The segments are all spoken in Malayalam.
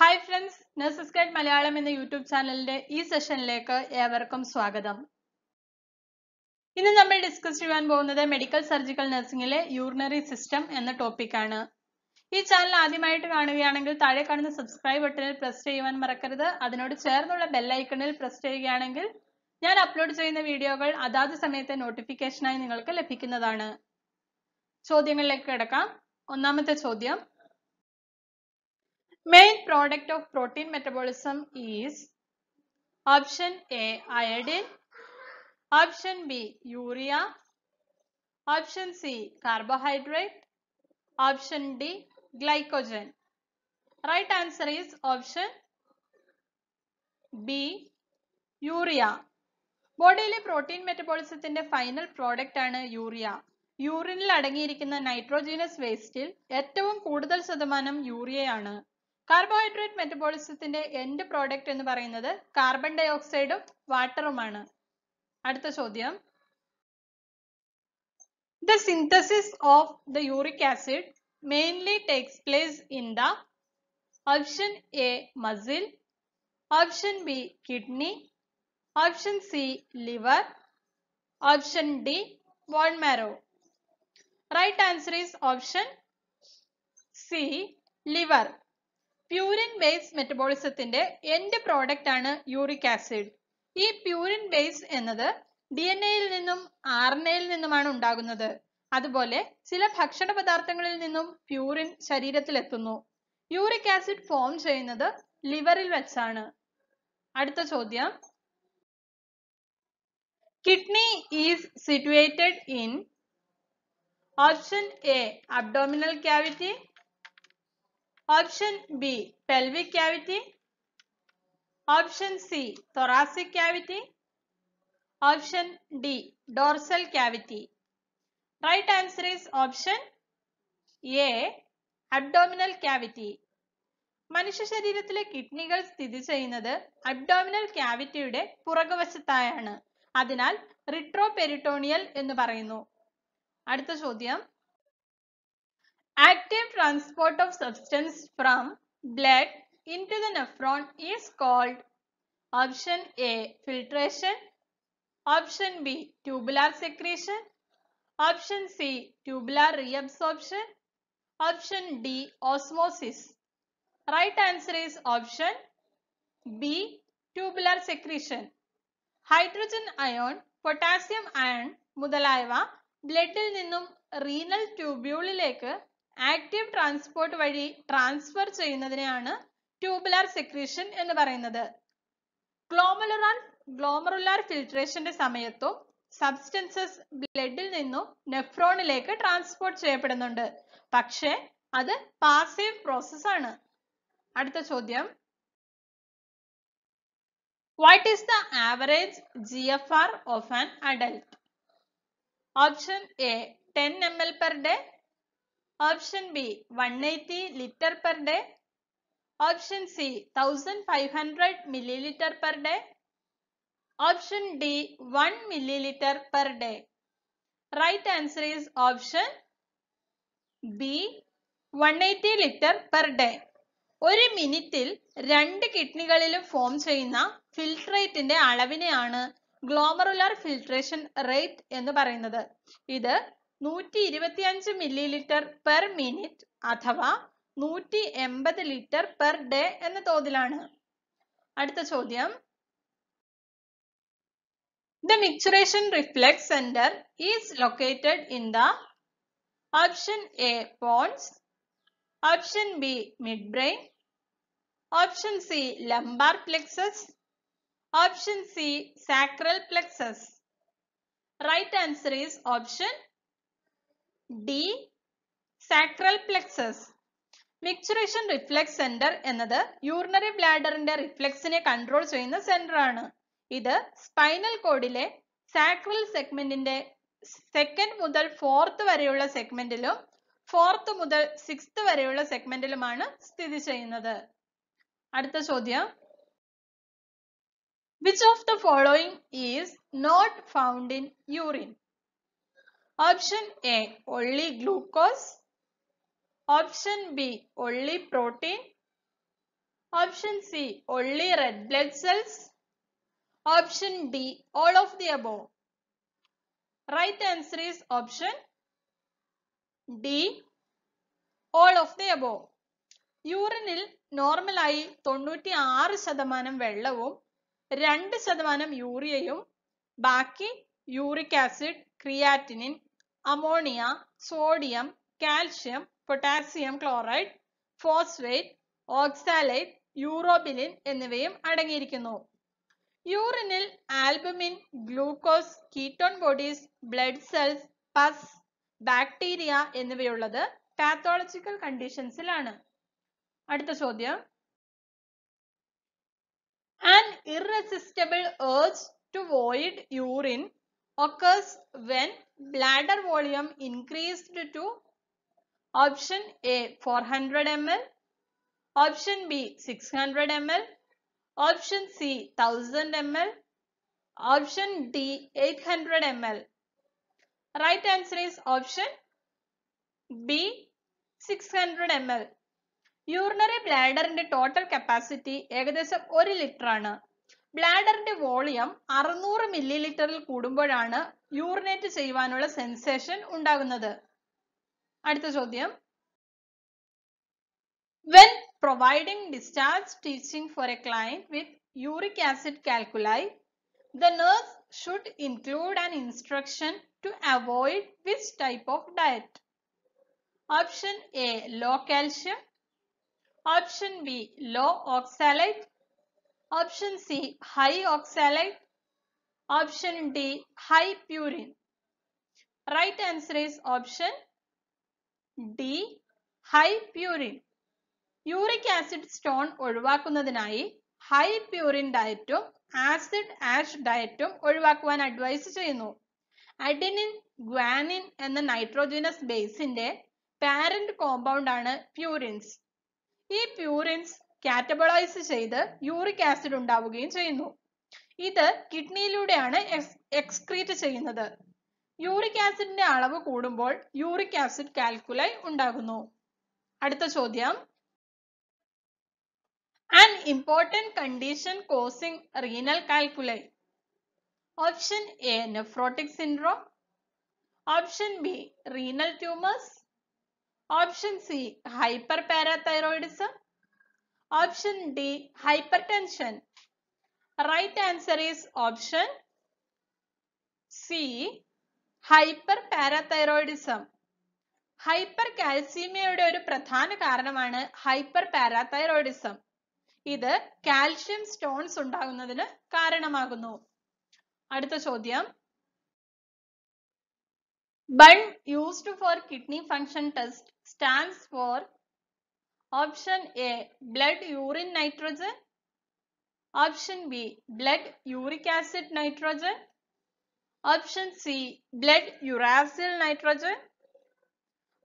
Hi friends nurses guide Malayalam എന്ന യൂട്യൂബ് ചാനലിന്റെ ഈ സെഷനിലേക്ക് ഏവർക്കും സ്വാഗതം ഇന്ന് നമ്മൾ ഡിസ്കസ് ചെയ്യാൻ പോകുന്നത് മെഡിക്കൽ സർജിക്കൽ നഴ്സിംഗിലെ യൂറിനറി സിസ്റ്റം എന്ന ആണ് ഈ ചാനൽ ആദ്യമായിട്ട് കാണുകയാണെങ്കിൽ താഴെ കാണുന്ന സബ്സ്ക്രൈബ് ബട്ടണിൽ പ്രസ് ചെയ്യുവാൻ മറക്കരുത് അതിനോട് ചേർന്നുള്ള ബെല്ലൈക്കണിൽ പ്രസ് ചെയ്യുകയാണെങ്കിൽ ഞാൻ അപ്ലോഡ് ചെയ്യുന്ന വീഡിയോകൾ അതാത് സമയത്തെ നോട്ടിഫിക്കേഷനായി നിങ്ങൾക്ക് ലഭിക്കുന്നതാണ് ചോദ്യങ്ങളിലേക്ക് കിടക്കാം ഒന്നാമത്തെ ചോദ്യം Main product of protein metabolism is option A iodine, option B urea, option C carbohydrate, option D glycogen. Right answer is option B urea. ബോഡിയിലെ പ്രോട്ടീൻ മെറ്റബോളിസത്തിന്റെ ഫൈനൽ പ്രോഡക്റ്റ് ആണ് യൂറിയ യൂറിനിൽ അടങ്ങിയിരിക്കുന്ന നൈട്രോജീനസ് വേസ്റ്റിൽ ഏറ്റവും കൂടുതൽ ശതമാനം യൂറിയയാണ് കാർബോഹൈഡ്രേറ്റ് മെറ്റബോളിസത്തിന്റെ എൻഡ് പ്രോഡക്റ്റ് എന്ന് പറയുന്നത് കാർബൺ ഡൈ ഓക്സൈഡും വാട്ടറുമാണ് അടുത്ത ചോദ്യം the synthesis of the uric acid mainly takes place in the option A muscle option B kidney option C liver option D bone right answer is option C liver purine base മെറ്റബോളിസത്തിന്റെ എൻഡ് പ്രോഡക്റ്റ് ആണ് യൂറിക് ആസിഡ് ഈ പ്യൂരിൻ ബേസ് എന്നത് ഡി എൻ എയിൽ നിന്നും ആർ എൻ എയിൽ നിന്നുമാണ് ഉണ്ടാകുന്നത് അതുപോലെ ചില ഭക്ഷണ പദാർത്ഥങ്ങളിൽ നിന്നും പ്യൂറിൻ ശരീരത്തിൽ എത്തുന്നു യൂറിക് ആസിഡ് ഫോം ചെയ്യുന്നത് ലിവറിൽ വെച്ചാണ് അടുത്ത ചോദ്യം kidney is situated in option A abdominal cavity option B pelvic cavity option C thoracic cavity option D dorsal cavity right answer is option A abdominal cavity മനുഷ്യ ശരീരത്തിലെ കിഡ്നികൾ സ്ഥിതി ചെയ്യുന്നത് അബ്ഡോമിനൽ ക്യാവിറ്റിയുടെ പുറകുവശത്തായാണ് അതിനാൽ റിട്രോപെരിട്ടോണിയൽ എന്ന് പറയുന്നു അടുത്ത ചോദ്യം Active transport of substance from blood into the nephron is called option A filtration, option B tubular secretion, option C tubular reabsorption, option D osmosis. Right answer is option B tubular secretion. Hydrogen ion, potassium ion, മുതലായവ ബ്ലഡിൽ renal റീനൽ ട്യൂബ്യൂളിലേക്ക് ആക്റ്റീവ് ട്രാൻസ്പോർട്ട് വഴി ട്രാൻസ്ഫർ ചെയ്യുന്നതിനെയാണ് ട്യൂബുലാർ സെക്രീഷൻ എന്ന് പറയുന്നത് ഗ്ലോമലുറാൻ ഗ്ലോമറുലാർ ഫിൽട്രേഷന്റെ സമയത്തും സബ്സ്റ്റൻസസ് ബ്ലഡിൽ നിന്നും നെഫ്രോണിലേക്ക് ട്രാൻസ്പോർട്ട് ചെയ്യപ്പെടുന്നുണ്ട് പക്ഷേ അത് പാസീവ് പ്രോസസ് ആണ് അടുത്ത ചോദ്യം what is the average G F R of an adult option A ten M L per day option B one eighty litre per day option C thousand five hundred millilitre per day option D one millilitre per day right answer is option B one eighty litre per day ഒരു മിനിറ്റിൽ രണ്ട് കിഡ്നികളിലും ഫോം ചെയ്യുന്ന ഫിൽട്രേറ്റിന്റെ അളവിനെയാണ് ഗ്ലോമറുലാർ ഫിൽട്രേഷൻ റേറ്റ് എന്ന് പറയുന്നത് ഇത് നൂറ്റി ഇരുപത്തിയഞ്ച് മില്ലി ലിറ്റർ പെർ മിനിറ്റ് അഥവാ നൂറ്റി എൺപത് ലിറ്റർ പെർ ഡേ എന്ന തോതിലാണ് അടുത്ത The mixturation reflex center is located in the option A pons, option B midbrain, option C lumbar plexus, option C sacral plexus. Right answer is option D sacral plexus micturition reflex centre എന്നത് യൂറിനറി ബ്ലാഡറിന്റെ റിഫ്ലക്സിനെ കൺട്രോൾ ചെയ്യുന്ന സെന്റർ ആണ് ഇത് സ്പൈനൽ കോഡിലെ സാക്രൽ സെഗ്മെന്റിന്റെ സെക്കൻഡ് മുതൽ ഫോർത്ത് വരെയുള്ള സെഗ്മെന്റിലും ഫോർത്ത് മുതൽ സിക്സ് വരെയുള്ള സെഗ്മെന്റിലുമാണ് സ്ഥിതി ചെയ്യുന്നത് അടുത്ത ചോദ്യം which of the following is not found in urine Option A only glucose. Option B only protein. Option C only red blood cells. Option D all of the above. Right answer is option D all of the above. യൂറിനിൽ നോർമലായി തൊണ്ണൂറ്റി ആറ് ശതമാനം വെള്ളവും രണ്ട് ശതമാനം യൂറിയയും ബാക്കി uric acid creatinine ammonia, sodium, calcium, potassium chloride, phosphate, oxalate, urobilin എന്നിവയും അടങ്ങിയിരിക്കുന്നു. യൂറിനിൽ albumin, glucose, ketone bodies, blood cells, pus, bacteria എന്നിവയുള്ളത് പാത്തോളജിക്കൽ കണ്ടീഷൻസിലാണ് അടുത്ത ചോദ്യം an irresistible urge to void urine occurs when bladder volume increased to option A 400 ml, option B 600 ml, option C 1000 ml, option D 800 ml. Right answer is option B 600 ml. യൂറിനറി ബ്ലാഡറിന്റെ ടോട്ടൽ കപ്പാസിറ്റി ഏകദേശം ഒരു ലിറ്റർ ആണ് ബ്ലാഡറിന്റെ വോളിയം അറുന്നൂറ് മില്ലിലിറ്ററിൽ കൂടുമ്പോഴാണ് യൂറിനേറ്റ് ചെയ്യുവാനുള്ള സെൻസേഷൻ ഉണ്ടാകുന്നത് അടുത്ത ചോദ്യം when providing discharge teaching for a client with uric acid calculi the nurse should include an instruction to avoid which type of diet option A low calcium option B low oxalate option C high oxalate option D high purine right answer is option D high purine uric acid stone ഒഴിവാക്കുന്നതിനായി ഹൈ പ്യൂറിൻ ഡയറ്റും ആസിഡ് ആഷ് ഡയറ്റും ഒഴിവാക്കുവാൻ അഡ്വൈസ് ചെയ്യുന്നു അഡിനിൻ ഗ്വാനിൻ എന്ന നൈട്രോജനസ് ബേസിന്റെ പാരന്റ് കോമ്പൗണ്ട് ആണ് പ്യൂറിൻസ് ഈ പ്യൂറിൻസ് കാറ്റബളൈസ് ചെയ്ത് യൂറിക് ആസിഡ് ഉണ്ടാവുകയും ചെയ്യുന്നു ഇത് കിഡ്നിയിലൂടെയാണ് എക്സ്ക്രീറ്റ് ചെയ്യുന്നത് യൂറിക് ആസിഡിന്റെ അളവ് കൂടുമ്പോൾ യൂറിക് ആസിഡ് കാൽക്കുലൈ ഉണ്ടാകുന്നു അടുത്ത ചോദ്യം an important condition causing renal calculi option A nephrotic syndrome option B renal tumours option C hyperparathyroidism Option D. Hypertension. Right answer is option C. ഹൈപ്പർപാരാതൈറോയിഡിസം ഹൈപ്പർ കാൽസ്യമയുടെ ഒരു പ്രധാന കാരണമാണ് ഹൈപ്പർ പാരാതൈറോയിഡിസം ഇത് കാൽഷ്യം സ്റ്റോൺസ് ഉണ്ടാകുന്നതിന് കാരണമാകുന്നു അടുത്ത ചോദ്യം BUN used for kidney function test stands for Option A blood urine nitrogen. Option B blood uric acid nitrogen. Option C blood uracil nitrogen.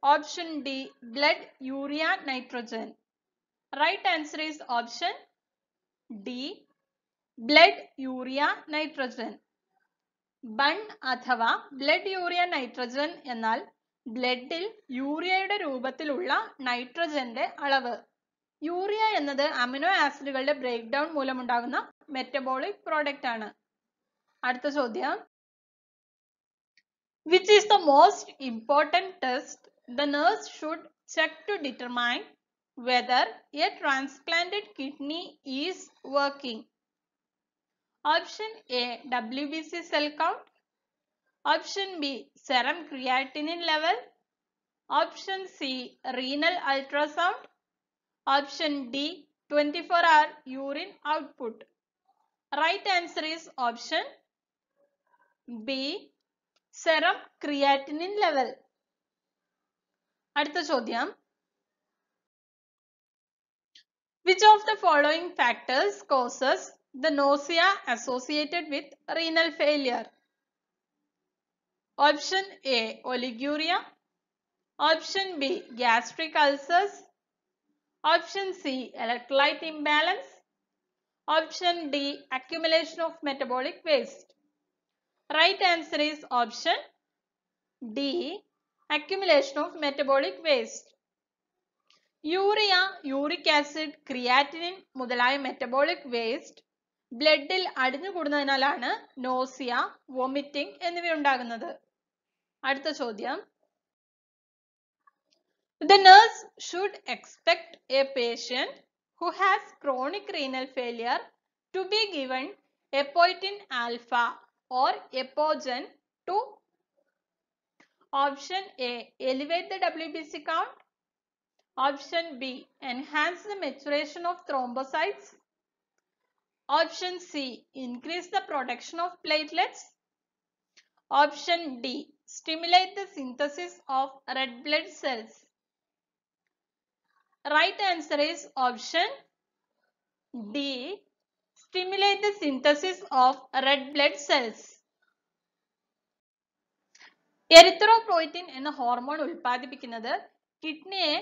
Option D blood urea nitrogen. Right answer is option D blood urea nitrogen. BUN അഥവാ ബ്ലഡ് യൂറിയ നൈട്രജൻ എന്നാൽ ബ്ലഡിൽ യൂറിയയുടെ രൂപത്തിലുള്ള നൈട്രജന്റെ അളവ് യൂറിയ എന്നത് അമിനോ ആസിഡുകളുടെ ബ്രേക്ക് ഡൗൺ മൂലമുണ്ടാകുന്ന മെറ്റബോളിക് പ്രോഡക്റ്റ് ആണ് അടുത്ത ചോദ്യം which is the most important test the nurse should check to determine whether a transplanted kidney is working option a wbc cell count Option B. Serum creatinine level. Option C. Renal ultrasound. Option D. 24 hour urine output. Right answer is option B. Serum creatinine level. അടുത്ത ചോദ്യം which of the following factors causes the nausea associated with renal option A oliguria option B gastric ulcers option C electrolyte imbalance option D accumulation of metabolic waste right answer is option D accumulation of metabolic waste urea uric acid creatinine മുതലായ മെറ്റബോളിക് വേസ്റ്റ് ബ്ലഡിൽ അടിഞ്ഞുകൂടുന്നതിനാലാണ് നോസിയ വോമിറ്റിംഗ് എന്നിവ ഉണ്ടാകുന്നത് അടുത്ത ചോദ്യം The nurse should expect a patient who has chronic renal failure to be given epoetin alpha or epogen. to option A elevate the WBC count option B enhance the maturation of thrombocytes option C increase the production of platelets option D stimulate the synthesis of red blood cells. Right answer is option D. Stimulate the synthesis of red blood cells. Erythropoietin എന്ന ഹോർമോൺ ഉൽപ്പാദിപ്പിക്കുന്നത് കിഡ്നിയെ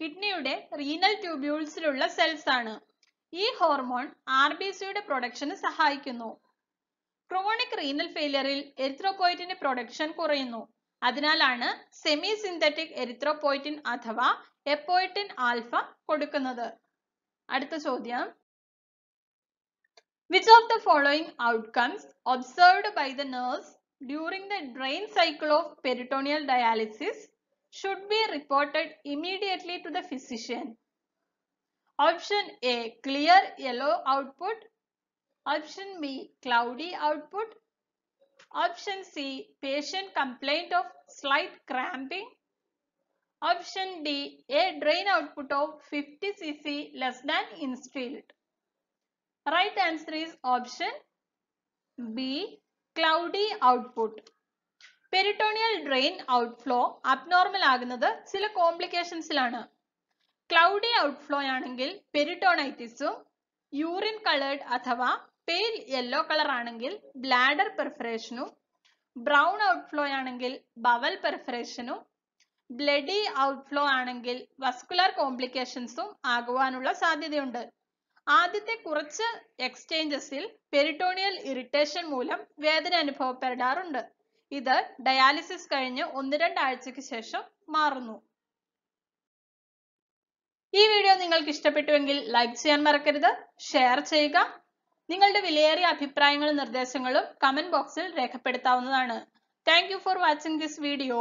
കിഡ്നിയുടെ റീനൽ ട്യൂബ്യൂൾസിലുള്ള സെൽസ് ആണ് ഈ ഹോർമോൺ ആർ ബി സിയുടെ പ്രൊഡക്ഷന് സഹായിക്കുന്നു ക്രോണിക് റീനൽ ഫെയിലിയറിൽ എരിത്രോപോയിറ്റിന്റെ പ്രൊഡക്ഷൻ കുറയുന്നു അതിനാലാണ് സെമി സിന്തറ്റിക് എരിത്രോപോയിറ്റിൻ അഥവാ എപ്പോയിറ്റിൻ ആൽഫ കൊടുക്കുന്നത് അടുത്ത ചോദ്യം which of the following outcomes observed by the nurse during the drain cycle of peritoneal dialysis should be reported immediately to the physician option A clear yellow output Option B, cloudy output. Option C, patient complaint of slight cramping. Option D, a drain output of 50 cc less than instilled. Right answer is option B, cloudy output. Peritoneal peritoneal drain outflow abnormal ആകുന്നത് Cloudy outflow ക്ലൗഡി ഔട്ട്ഫ്ലോ ആണെങ്കിൽ പെരിട്ടോണൈറ്റിസും urine colored അഥവാ പെയിൽ യെല്ലോ കളർ ആണെങ്കിൽ ബ്ലാഡർ പെർഫറേഷനും ബ്രൗൺ ഔട്ട്ഫ്ലോ ആണെങ്കിൽ ബവൽ പെർഫറേഷനും ബ്ലഡി ഔട്ട്ഫ്ലോ ആണെങ്കിൽ വസ്കുലർ കോംപ്ലിക്കേഷൻസും ആകുവാനുള്ള സാധ്യതയുണ്ട് ആദ്യത്തെ കുറച്ച് എക്സ്ചേഞ്ചസിൽ പെരിട്ടോണിയൽ ഇറിറ്റേഷൻ മൂലം വേദന അനുഭവപ്പെടാറുണ്ട് ഇത് ഡയാലിസിസ് കഴിഞ്ഞ് ഒന്ന് രണ്ടാഴ്ചയ്ക്ക് ശേഷം മാറുന്നു ഈ വീഡിയോ നിങ്ങൾക്ക് ഇഷ്ടപ്പെട്ടുവെങ്കിൽ ലൈക്ക് ചെയ്യാൻ മറക്കരുത് ഷെയർ ചെയ്യുക നിങ്ങളുടെ വിലയേറിയ അഭിപ്രായങ്ങളും നിർദ്ദേശങ്ങളും കമന്റ് ബോക്സിൽ രേഖപ്പെടുത്താവുന്നതാണ് thank for watching this video